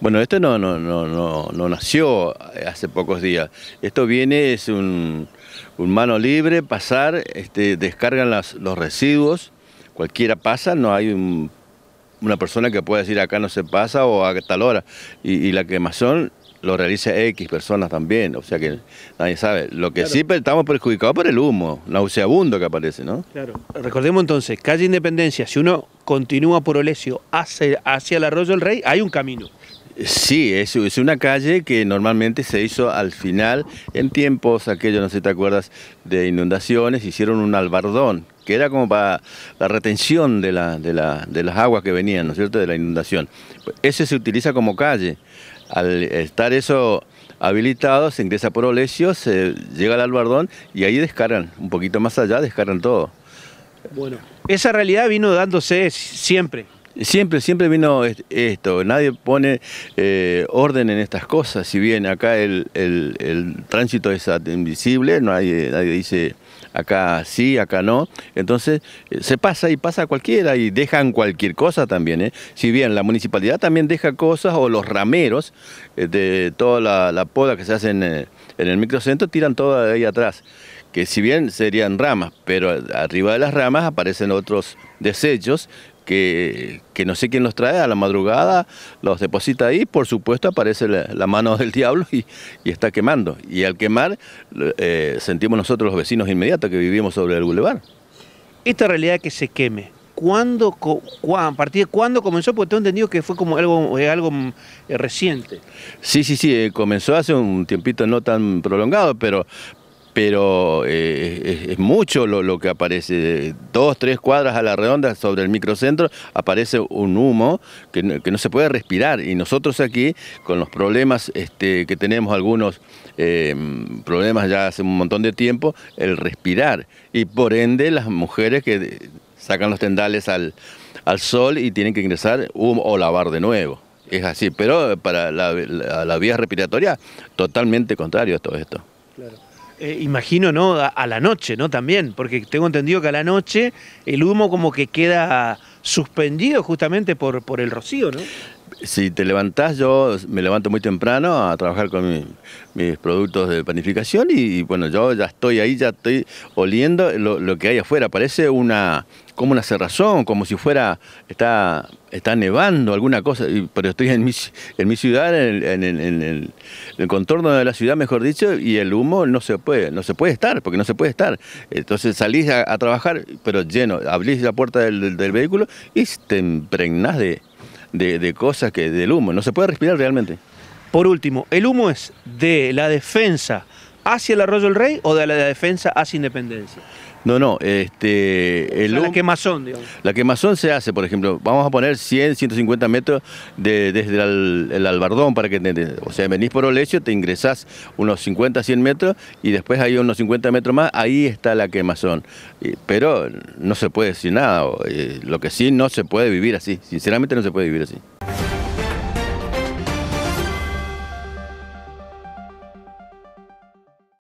Bueno, esto no, no, no, no, no nació hace pocos días. Esto viene, es un, mano libre, pasar, este, descargan las, los residuos, cualquiera pasa, no hay una persona que pueda decir acá no se pasa o a tal hora. Y, la quemazón lo realiza X personas también, o sea que nadie sabe. Lo que sí estamos perjudicados por el humo, nauseabundo que aparece, ¿no? Claro. Recordemos entonces, calle Independencia, si uno continúa por Olesio hacia, hacia el Arroyo del Rey, hay un camino. Sí, es, una calle que normalmente se hizo al final, en tiempos aquellos, no sé si te acuerdas, de inundaciones, hicieron un albardón, que era como para la retención de, de, de las aguas que venían, ¿no es cierto?, de la inundación. Ese se utiliza como calle. Al estar eso habilitado, se ingresa por Olesio, se llega al albardón y ahí descargan, un poquito más allá, descargan todo. Bueno, esa realidad vino dándose siempre. Siempre, siempre vino esto, nadie pone eh, orden en estas cosas, si bien acá el, tránsito es invisible, nadie, nadie dice acá sí, acá no. Entonces eh, se pasa y pasa cualquiera y dejan cualquier cosa también. ¿eh? Si bien la municipalidad también deja cosas o los rameros de toda la, poda que se hace en, en, el microcentro tiran toda de ahí atrás. Que si bien serían ramas, pero arriba de las ramas aparecen otros desechos que, no sé quién los trae a la madrugada, los deposita ahí, por supuesto aparece la, mano del diablo y, está quemando. Y al quemar eh, sentimos nosotros los vecinos inmediatos que vivimos sobre el bulevar. Esta realidad que se queme, ¿cuándo, ¿a partir de cuándo comenzó? Porque tengo entendido que fue como algo, eh, algo mm, eh, reciente. Sí, sí, sí, comenzó hace un tiempito no tan prolongado, pero, pero eh, es, mucho lo, que aparece. Dos, tres cuadras a la redonda sobre el microcentro aparece un humo que no, se puede respirar. Y nosotros aquí, con los problemas este, que tenemos, algunos eh, problemas ya hace un montón de tiempo, el respirar. Y por ende, las mujeres que sacan los tendales al, sol y tienen que ingresar humo, o lavar de nuevo. Es así, pero para la, vía respiratoria, totalmente contrario a todo esto. Eh, imagino, ¿no? A, la noche, ¿no? También, porque tengo entendido que a la noche el humo como que queda suspendido justamente por, por el rocío, ¿no? Si te levantás, yo me levanto muy temprano a trabajar con mis productos de panificación y, bueno, yo ya estoy ahí, ya estoy oliendo lo, que hay afuera. Parece una como una cerrazón, como si fuera, está, está nevando alguna cosa, pero estoy en mi, en mi ciudad, en, el contorno de la ciudad, mejor dicho, y el humo no se puede, no se puede estar, porque no se puede estar. Entonces salís a, trabajar, pero lleno, abrís la puerta del vehículo y te impregnás de, de, cosas que del humo. No se puede respirar realmente. Por último, ¿el humo es de la defensa hacia el Arroyo del Rey o de la defensa hacia Independencia? No, no, este... El la quemazón, digamos. La quemazón se hace, por ejemplo, vamos a poner 100, 150 metros desde el, albardón para que... o sea, venís por Olecio, te ingresás unos 50, 100 metros y después hay unos 50 metros más, ahí está la quemazón. Pero no se puede decir nada, eh, lo que sí no se puede vivir así, sinceramente no se puede vivir así.